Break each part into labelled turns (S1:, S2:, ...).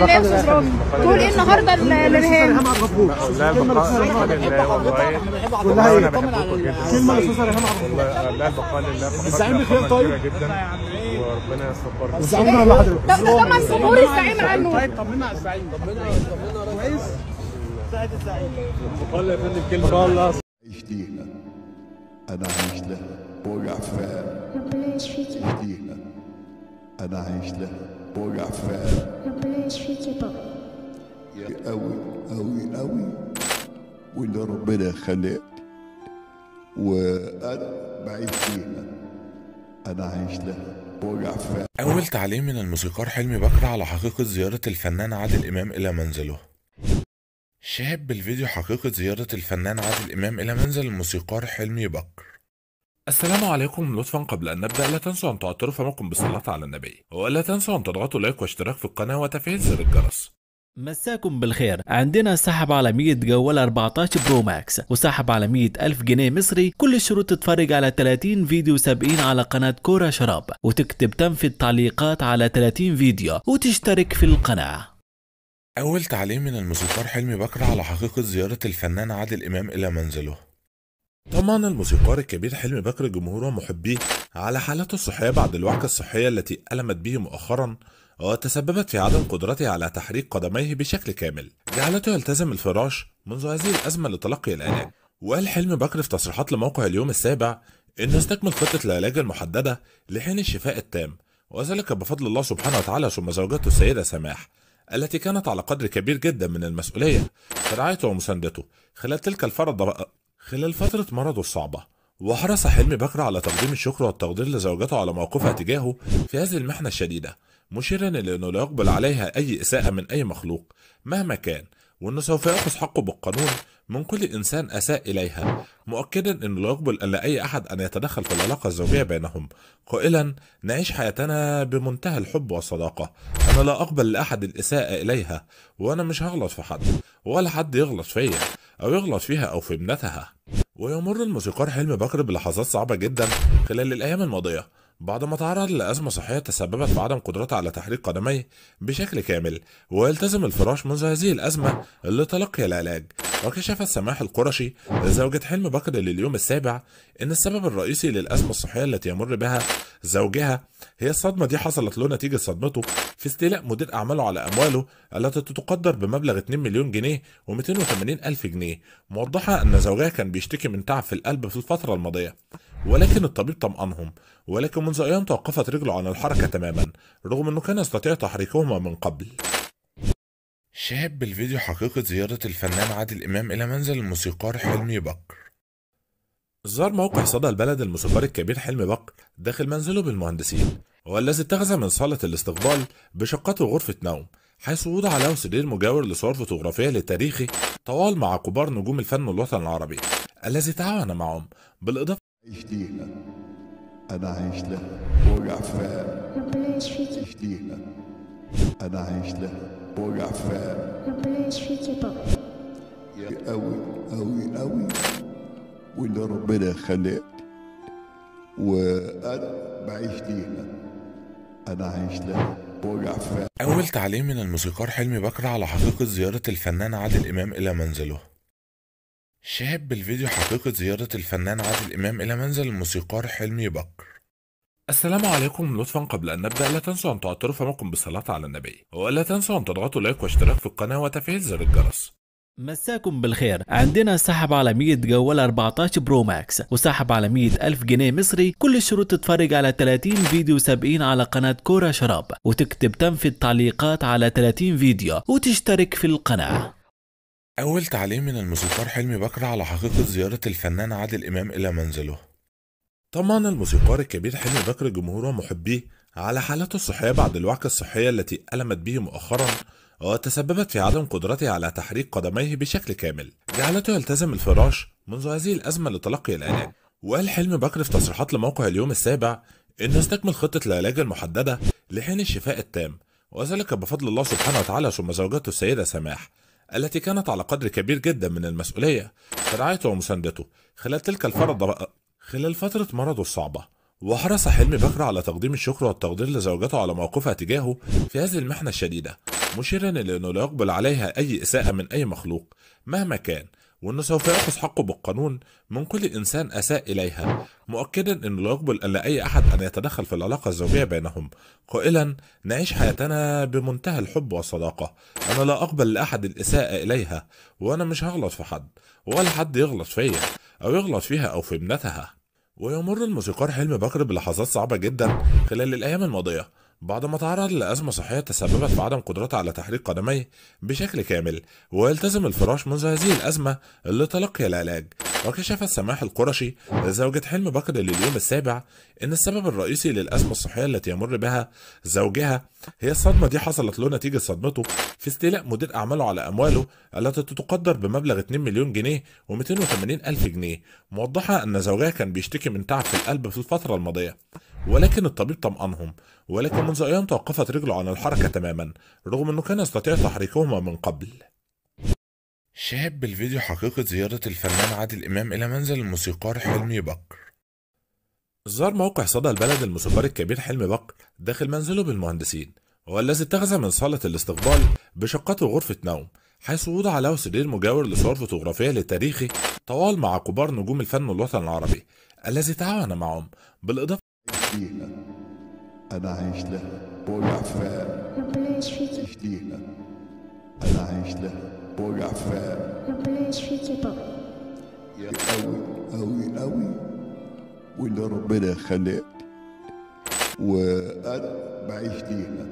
S1: تقول ايه النهارده الارهاب لا بقاء
S2: والله انا عبد الزعيم بخير طيب جدا وربنا يصبرك ده طبعا الزعيم عنه
S1: طمنا على الزعيم طمنا طمنا كويس ساعد انا عايش لها وجع فيها ربنا انا عايش لها وجع فيها je suis يا قوي قوي قوي واللي ربنا خلقني وانا بعيش فيها انا عايش لها وجع فيها اول تعليم
S2: من الموسيقار حلمي بكر على حقيقه زياره الفنان عادل امام الى منزله شاهد بالفيديو حقيقة زيارة الفنان عادل إمام إلى منزل الموسيقار حلمي بكر السلام عليكم لطفا قبل أن نبدأ لا تنسوا أن تعطروا فمكم بالصلاة على النبي ولا تنسوا أن تضغطوا لايك واشتراك في القناة وتفعيل
S1: زر الجرس مساكم بالخير عندنا سحب على 100 جوال 14 برو ماكس وسحب على 100 ألف جنيه مصري كل الشروط تتفرج على 30 فيديو سابقين على قناة كورة شراب وتكتب تم في التعليقات على 30 فيديو وتشترك في القناة
S2: أول تعليم من الموسيقار حلمي بكر على حقيقة زيارة الفنان عادل إمام إلى منزله طمأن الموسيقار الكبير حلمي بكر الجمهور ومحبيه على حالته الصحية بعد الوعكة الصحية التي ألمت به مؤخرا وتسببت في عدم قدرته على تحريك قدميه بشكل كامل جعلته يلتزم الفراش منذ هذه الأزمة لتلقي العلاج وقال حلمي بكر في تصريحات لموقع اليوم السابع إنه استكمل خطة العلاج المحددة لحين الشفاء التام وذلك بفضل الله سبحانه وتعالى ثم زوجته السيدة سماح التي كانت على قدر كبير جدا من المسؤولية في رعايته ومساندته خلال تلك الفترة خلال فترة مرضه الصعبة وحرص حلمي بكر على تقديم الشكر والتقدير لزوجته على موقفها نعم. تجاهه في هذه المحنة الشديدة مشيرا إلى أنه لا يقبل عليها أي إساءة من أي مخلوق مهما كان وأنه سوف يأخذ حقه بالقانون من كل إنسان أساء إليها مؤكدا أنه لا يقبل أن أي أحد أن يتدخل في العلاقة الزوجية بينهم قائلا نعيش حياتنا بمنتهى الحب والصداقة أنا لا أقبل لأحد الإساءة إليها وأنا مش هغلط في حد ولا حد يغلط فيا أو يغلط فيها أو في ابنتها ويمر الموسيقار حلم بكر بلحظات صعبة جدا خلال الأيام الماضية بعد ما تعرض لأزمة صحية تسببت بعدم قدرته على تحريك قدميه بشكل كامل ويلتزم الفراش منذ هذه الأزمة لتلقي العلاج وكشفت سماح القرشي زوجة حلم بكر لليوم السابع أن السبب الرئيسي للأزمة الصحية التي يمر بها زوجها هي الصدمة دي حصلت له نتيجة صدمته في استيلاء مدير أعماله على أمواله التي تتقدر بمبلغ 2 مليون جنيه و280 ألف جنيه موضحة أن زوجها كان بيشتكي من تعب في القلب في الفترة الماضية ولكن الطبيب طمأنهم ولكن منذ أيام توقفت رجله عن الحركة تماما رغم أنه كان يستطيع تحريكهما من قبل شاهد بالفيديو حقيقة زيارة الفنان عادل إمام إلى منزل الموسيقار حلمي بكر زار موقع صدى البلد الموسيقار الكبير حلمي بكر داخل منزله بالمهندسين والذي اتخذ من صالة الاستقبال بشقته غرفة نوم حيث وضع له سرير مجاور لصور فوتوغرافية لتاريخي طوال مع كبار نجوم الفن والوطن العربي الذي تعاون معهم بالإضافة
S1: عيش ليها أنا عايش لها وجعفان ربنا يشفيك عيش ليها أنا عايش لها وجعفان ربنا يشفيك يا بابا يا قوي قوي قوي وان ربنا خلق وانا بعيش ليها انا عايش لها أول تعليم من
S2: الموسيقار حلمي بكر على حقيقة زيارة الفنان عادل إمام إلى منزله شاهد بالفيديو حقيقة زيارة الفنان عادل إمام إلى منزل الموسيقار حلمي بكر السلام عليكم لطفا قبل ان نبدا لا تنسوا ان تعطروا فمكم بالصلاه على النبي ولا تنسوا ان تضغطوا لايك واشتراك في القناه وتفعيل زر الجرس
S1: مساكم بالخير عندنا سحب على 100 جوال 14 برو ماكس وسحب على 100 ألف جنيه مصري كل الشروط تتفرج على 30 فيديو سابقين على قناة كورة شراب وتكتب تم في التعليقات على 30 فيديو وتشترك في القناة
S2: أول تعليق من الموسيقار حلمي بكر على حقيقة زيارة الفنان عادل إمام إلى منزله طبعا الموسيقار الكبير حلمي بكر جمهوره ومحبيه على حالته الصحية بعد الوعكة الصحية التي ألمت به مؤخرا وتسببت آه، في عدم قدرته على تحريك قدميه بشكل كامل جعلته يلتزم الفراش منذ هذه الأزمة لتلقي العلاج وقال حلم بكر في تصريحات لموقع اليوم السابع إنه استكمل خطة العلاج المحددة لحين الشفاء التام وذلك بفضل الله سبحانه وتعالى ثم زوجته السيدة سماح التي كانت على قدر كبير جدا من المسؤولية في رعايته ومساندته خلال تلك الفرض خلال فترة مرضه الصعبة وحرص حلمي بكر على تقديم الشكر والتقدير لزوجته على موقفها تجاهه في هذه المحنة الشديدة مشيرا إلى أنه لا يقبل عليها أي إساءة من أي مخلوق مهما كان وأنه سوف يأخذ حقه بالقانون من كل إنسان أساء إليها مؤكدا أنه لا يقبل أن لأي أحد أن يتدخل في العلاقة الزوجية بينهم قائلا نعيش حياتنا بمنتهى الحب والصداقة أنا لا أقبل لأحد الإساءة إليها وأنا مش هغلط في حد ولا حد يغلط فيا أو يغلط فيها أو في ابنتها ويمر الموسيقار حلمي بكر بلحظات صعبة جدا خلال الأيام الماضية بعد ما تعرض لأزمة صحية تسببت في عدم قدرته على تحريك قدميه بشكل كامل ويلتزم الفراش منذ هذه الأزمة لتلقي العلاج وكشفت سماح القرشي زوجة حلم بكر لليوم السابع إن السبب الرئيسي للأزمة الصحية التي يمر بها زوجها هي الصدمة دي حصلت له نتيجة صدمته في استيلاء مدير أعماله على أمواله التي تتقدر بمبلغ 2 مليون جنيه و280 ألف جنيه موضحة أن زوجها كان بيشتكي من تعب في القلب في الفترة الماضية ولكن الطبيب طمأنهم ولكن منذ أيام توقفت رجله عن الحركة تماما رغم أنه كان يستطيع تحريكهما من قبل شاهد بالفيديو حقيقة زيارة الفنان عادل إمام إلى منزل الموسيقار حلمي بكر زار موقع صدى البلد الموسيقار الكبير حلمي بكر داخل منزله بالمهندسين والذي اتخذ من صالة الاستقبال بشقته غرفة نوم حيث وضع له سرير مجاور لصور فوتوغرافية لتاريخه طوال مع كبار نجوم الفن الوطن العربي الذي تعاون معهم بالإضافة
S1: يشفيها انا عايش لها بوجع فقر ربنا يشفيكي يشفيها انا عايش لها بوجع فقر
S2: ربنا يشفيكي بابا
S1: يا قوي قوي قوي واللي ربنا خلق وانا بعيش ليها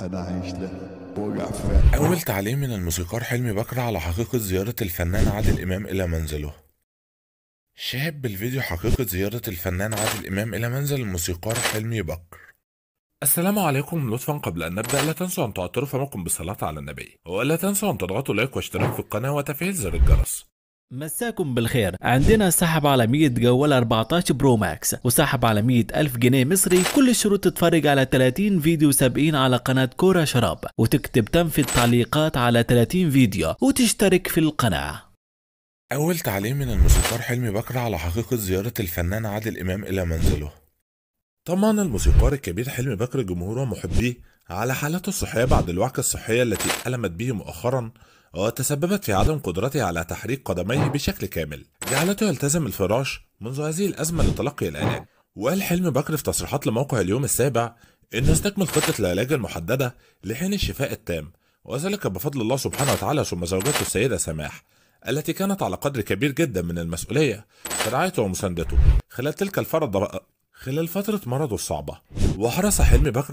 S1: انا عايش لها أول
S2: تعليق من الموسيقار حلمي بكر على حقيقة زيارة الفنان عادل إمام إلى منزله شاهد بالفيديو حقيقة زيارة الفنان عادل إمام إلى منزل الموسيقار حلمي بكر السلام عليكم لطفا قبل أن نبدأ لا تنسوا أن تعطروا فمكم بالصلاة على النبي ولا تنسوا أن تضغطوا لايك واشتراك في القناة وتفعيل زر الجرس
S1: مساكم بالخير عندنا سحب على 100 جوال 14 برو ماكس وسحب على 100 ألف جنيه مصري كل الشروط تتفرج على 30 فيديو سابقين على قناة كورة شراب وتكتب تم في التعليقات على 30 فيديو وتشترك في القناة
S2: أول تعليم من الموسيقار حلمي بكر على حقيقة زيارة الفنان عادل إمام إلى منزله طمن الموسيقار الكبير حلمي بكر جمهوره ومحبيه على حالته الصحية بعد الوعكة الصحية التي ألمت به مؤخرا وتسببت في عدم قدرته على تحريك قدميه بشكل كامل جعلته يلتزم الفراش منذ هذه الأزمة لتلقي العلاج وقال حلمي بكر في تصريحات لموقع اليوم السابع إنه استكمل خطة العلاج المحددة لحين الشفاء التام وذلك بفضل الله سبحانه وتعالى ثم زوجته السيدة سماح التي كانت على قدر كبير جدا من المسؤولية في رعايته ومساندته خلال تلك الفترة خلال فترة مرضه الصعبة وحرص حلمي بكر